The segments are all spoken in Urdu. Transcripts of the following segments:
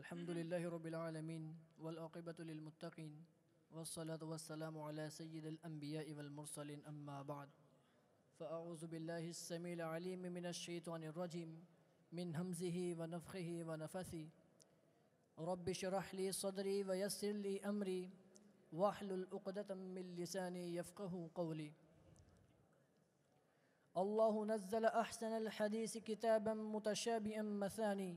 الحمد لله رب العالمين والعاقبة للمتقين والصلاة والسلام على سيد الأنبياء والمرسلين أما بعد فأعوذ بالله السميع العليم من الشيطان الرجيم من همزه ونفخه ونفثه رب اشرح لي صدري ويسر لي أمري واحلل عقدة من لساني يفقه قولي الله نزل أحسن الحديث كتابا متشابئا مثاني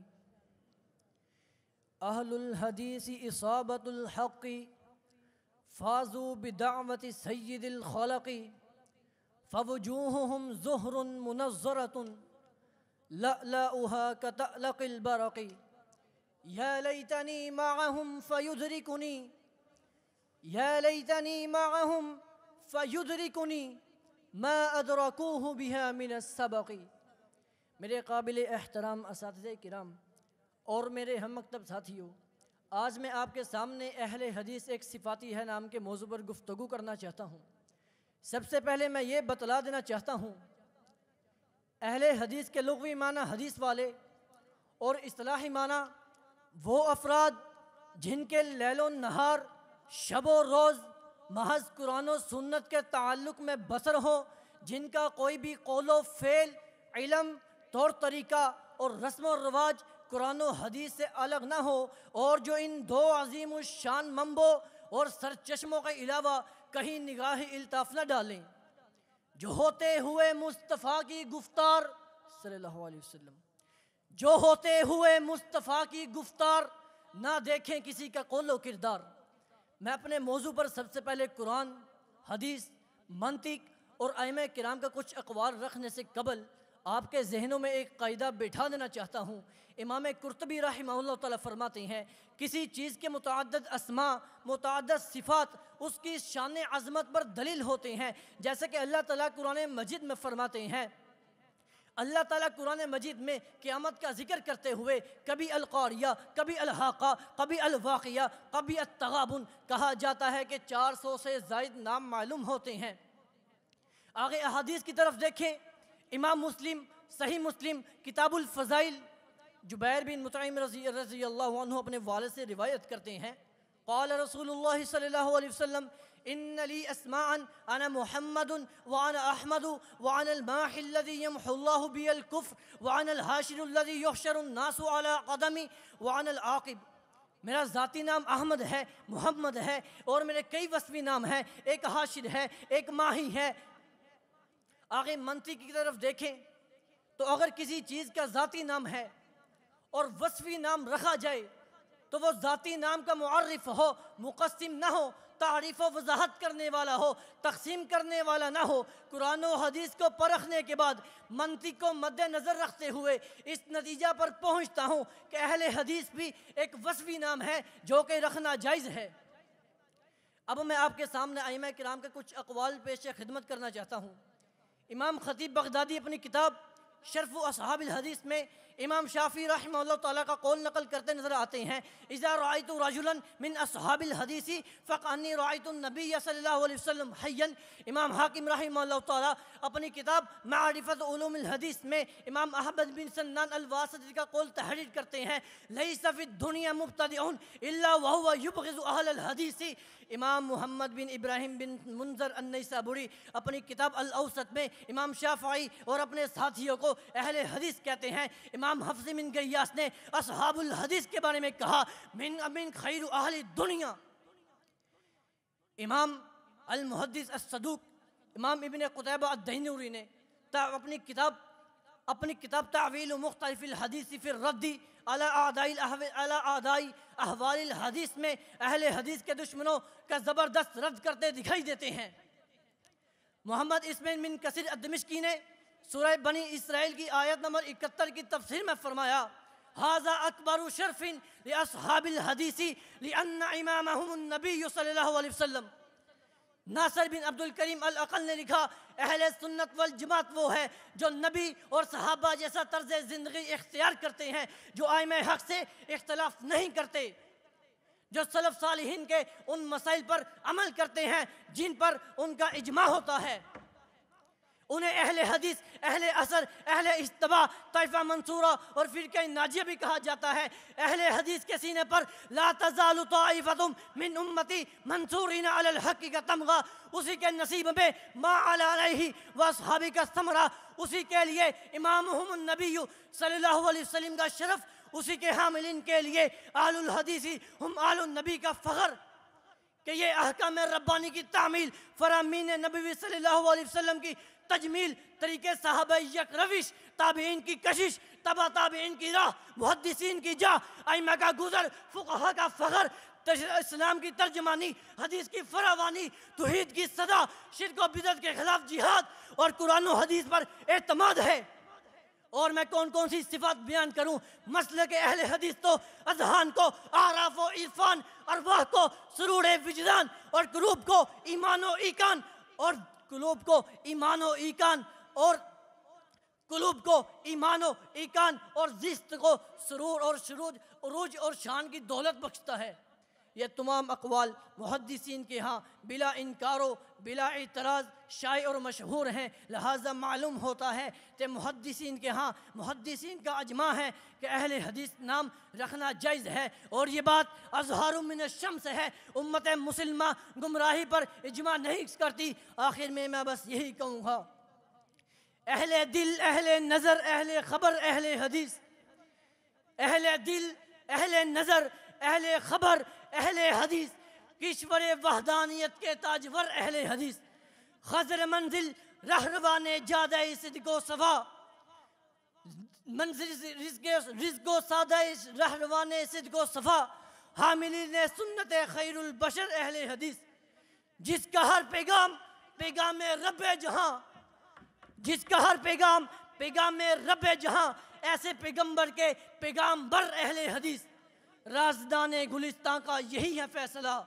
اہل الحدیث اسابت الحقی فاضو بدعوت سید الخلقی فوجوہم ظہر منظرۃن لألأها كتألق البرق يا ليتني معهم فيدركني يا ليتني معهم فيدركني ما أدركوه بها من السبق میرے قابل احترام اساتذہ کرام اور میرے ہم مکتب ساتھی ہو آج میں آپ کے سامنے اہل حدیث ایک صفاتی ہے نام کے موضوع پر گفتگو کرنا چاہتا ہوں سب سے پہلے میں یہ بتلا دینا چاہتا ہوں اہل حدیث کے لغوی معنی حدیث والے اور اصطلاحی معنی وہ افراد جن کے لیل و نہار شب و روز محض قرآن و سنت کے تعلق میں بسر ہوں جن کا کوئی بھی قول و فعل علم طور طریقہ اور رسم و رواج قرآن و حدیث سے الگ نہ ہو اور جو ان دو عظیم الشان ممبو اور سرچشموں کے علاوہ کہیں نگاہ التاف نہ ڈالیں جو ہوتے ہوئے مصطفیٰ کی گفتار صلی اللہ علیہ وسلم جو ہوتے ہوئے مصطفیٰ کی گفتار نہ دیکھیں کسی کا قول و کردار میں اپنے موضوع پر سب سے پہلے قرآن حدیث منطق اور اہم کرام کا کچھ اقوال رکھنے سے قبل آپ کے ذہنوں میں ایک قاعدہ بیٹھا دینا چاہتا ہوں امام کرتبی رحمہ اللہ تعالیٰ فرماتے ہیں کسی چیز کے متعدد اسما متعدد صفات اس کی شان عظمت پر دلیل ہوتے ہیں جیسے کہ اللہ تعالیٰ قرآن مجید میں فرماتے ہیں اللہ تعالیٰ قرآن مجید میں قیامت کا ذکر کرتے ہوئے کبھی القوریہ کبھی الحاقہ کبھی الواقعہ کبھی التغابن کہا جاتا ہے کہ چار سو سے زائد نام معلوم ہوتے ہیں آگے احادیث کی طرف دیکھیں امام مسلم صحیح مسلم کتاب الفضائل جبیر بن مطعم رضی رضی اللہ عنہ اپنے والد سے روایت کرتے ہیں قال رسول اللہ صلی اللہ علیہ وسلم ان لی اسماعا انا محمد وانا احمد وانا الذي يحشر اللہ على قدمي وانا العاقب میرا ذاتی نام احمد ہے محمد ہے اور میرے کئی وصفی نام ہیں ایک حاشر ہے ایک ماہی ہے آگے منتھی کی طرف دیکھیں تو اگر کسی چیز کا ذاتی نام ہے اور وصفی نام رکھا جائے تو وہ ذاتی نام کا معرف ہو مقسم نہ ہو تعریف و وضاحت کرنے والا ہو تقسیم کرنے والا نہ ہو قرآن و حدیث کو پرکھنے کے بعد منطق کو مد نظر رکھتے ہوئے اس نتیجہ پر پہنچتا ہوں کہ اہل حدیث بھی ایک وصفی نام ہے جو کہ رکھنا جائز ہے اب میں آپ کے سامنے آئمہ کرام کے کچھ اقوال پیش خدمت کرنا چاہتا ہوں امام خطیب بغدادی اپنی کتاب شرف و اصحاب الحدیث میں امام شافی رحمہ اللہ تعالیٰ کا قول نقل کرتے نظر آتے ہیں اذا رعیت رجلا من اصحاب الحدیثی فقانی رعیت النبی صلی اللہ علیہ وسلم امام حاکم رحمہ اللہ تعالیٰ اپنی کتاب معرفت علوم الحدیث میں امام احمد بن سنان الواسط کا قول تحریر کرتے ہیں فی الدنیا مبتدعون الا وہو یبغض اہل الحدیثی امام محمد بن ابراہیم بن منظر النیسابوری اپنی کتاب الاوسط میں امام شافعی اور اپنے ساتھیوں کو اہل حدیث کہتے ہیں امام حفظ من گریاس نے اصحاب الحدیث کے بارے میں کہا من امن خیر اہل دنیا امام المحدث الصدوق امام ابن قطعبہ الدینوری نے اپنی کتاب اپنی کتاب تعویل مختلف الحدیث فی الردی علی آدائی احوال الحدیث میں اہل حدیث کے دشمنوں کا زبردست رد کرتے دکھائی دیتے ہیں محمد اسمین من کسیر الدمشقی نے سورہ بنی اسرائیل کی آیت نمبر اکتر کی تفسیر میں فرمایا حاضہ اخبار النبی صلی اللہ علیہ وسلم ناصر بن عبد الکریم نے لکھا اہل سنت والجماعت وہ ہے جو نبی اور صحابہ جیسا طرز زندگی اختیار کرتے ہیں جو آئیم حق سے اختلاف نہیں کرتے جو صلف صالحین کے ان مسائل پر عمل کرتے ہیں جن پر ان کا اجماع ہوتا ہے انہیں اہل حدیث اہل اثر اہل اجتبا طائفہ منصورہ اور فرقہ ناجیہ بھی کہا جاتا ہے اہل حدیث کے سینے پر لا تزال طائفتم من امتی منصورین علی الحق کا تمغہ اسی کے نصیب میں علیہ و اصحابی کا ثمرہ اسی کے لیے امام النبی صلی اللہ علیہ وسلم کا شرف اسی کے حاملین کے لیے آل الحدیثی ہم آل النبی کا فخر کہ یہ احکام ربانی کی تعمیل فرامین نبی صلی اللہ علیہ وسلم کی تجمیل طریقے صحابہ یک روش تابعین کی کشش تبا تابعین کی راہ محدثین کی جا ائمہ کا گزر فقہ کا فخر اسلام کی ترجمانی حدیث کی فراوانی توحید کی صدا شرک و بدت کے خلاف جہاد اور قرآن و حدیث پر اعتماد ہے اور میں کون کون سی صفات بیان کروں مسئلہ کے اہل حدیث تو اذہان کو آراف و عرفان ارواح کو سرور وجدان اور قلوب کو ایمان و ایکان اور قلوب کو ایمان و ایکان اور قلوب کو ایمان و ایکان اور زیست کو سرور اور شروج عروج اور شان کی دولت بخشتا ہے یہ تمام اقوال محدثین کے ہاں بلا انکارو بلا اعتراض شائع اور مشہور ہیں لہذا معلوم ہوتا ہے کہ محدثین کے ہاں محدثین کا اجماع ہے کہ اہل حدیث نام رکھنا جائز ہے اور یہ بات اظہار من الشمس ہے امت مسلمہ گمراہی پر اجماع نہیں کرتی آخر میں میں بس یہی کہوں گا اہل دل اہل نظر اہل خبر اہل حدیث اہل دل اہل نظر اہل خبر اہل حدیث کشور وحدانیت کے تاجور اہل حدیث خضر منزل رہروان رہروان جادہ صدق صدق و و و صفا صفا منزل رزق سادہ حاملین سنت خیر البشر اہل حدیث جس کا ہر پیغام پیغام رب جہاں جس کا ہر پیغام پیغام رب جہاں ایسے پیغمبر کے پیغام بر اہل حدیث رازدان گلستان کا یہی ہے فیصلہ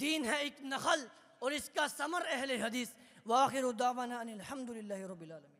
دین ہے ایک نخل اور اس کا ثمر اہل حدیث واخر دعوانا ان الحمدللہ رب العالمین